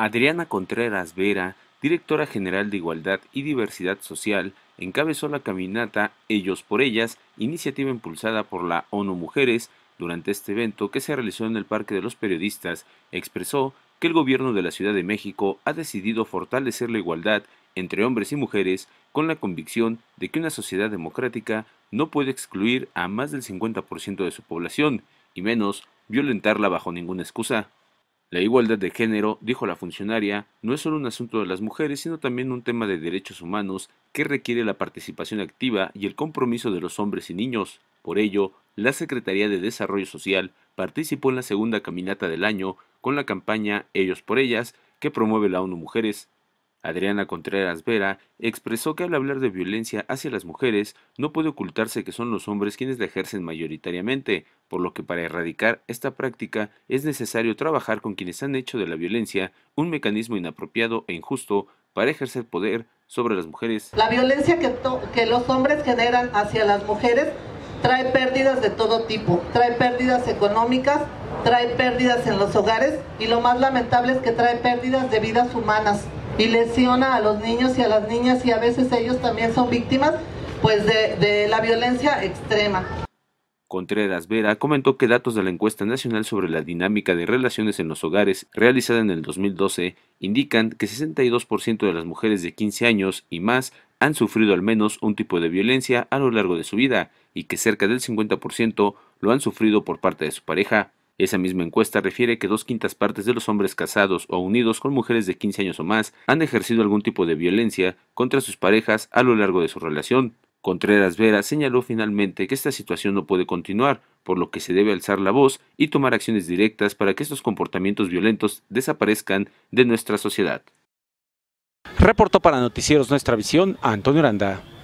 Adriana Contreras Vera, directora general de Igualdad y Diversidad Social, encabezó la caminata Ellos por Ellas, iniciativa impulsada por la ONU Mujeres. Durante este evento que se realizó en el Parque de los Periodistas, expresó que el gobierno de la Ciudad de México ha decidido fortalecer la igualdad entre hombres y mujeres con la convicción de que una sociedad democrática no puede excluir a más del 50% de su población, y menos violentarla bajo ninguna excusa. La igualdad de género, dijo la funcionaria, no es solo un asunto de las mujeres, sino también un tema de derechos humanos que requiere la participación activa y el compromiso de los hombres y niños. Por ello, la Secretaría de Desarrollo Social participó en la segunda caminata del año con la campaña Ellos por Ellas, que promueve la ONU Mujeres. Adriana Contreras Vera expresó que al hablar de violencia hacia las mujeres no puede ocultarse que son los hombres quienes la ejercen mayoritariamente, por lo que para erradicar esta práctica es necesario trabajar con quienes han hecho de la violencia un mecanismo inapropiado e injusto para ejercer poder sobre las mujeres. La violencia que, que los hombres generan hacia las mujeres trae pérdidas de todo tipo, trae pérdidas económicas, trae pérdidas en los hogares y lo más lamentable es que trae pérdidas de vidas humanas y lesiona a los niños y a las niñas y a veces ellos también son víctimas pues de la violencia extrema. Contreras Vera comentó que datos de la encuesta nacional sobre la dinámica de relaciones en los hogares realizada en el 2012 indican que 62% de las mujeres de 15 años y más han sufrido al menos un tipo de violencia a lo largo de su vida y que cerca del 50% lo han sufrido por parte de su pareja. Esa misma encuesta refiere que dos quintas partes de los hombres casados o unidos con mujeres de 15 años o más han ejercido algún tipo de violencia contra sus parejas a lo largo de su relación. Contreras Vera señaló finalmente que esta situación no puede continuar, por lo que se debe alzar la voz y tomar acciones directas para que estos comportamientos violentos desaparezcan de nuestra sociedad. Reportó para Noticieros Nuestra Visión Antonio Aranda.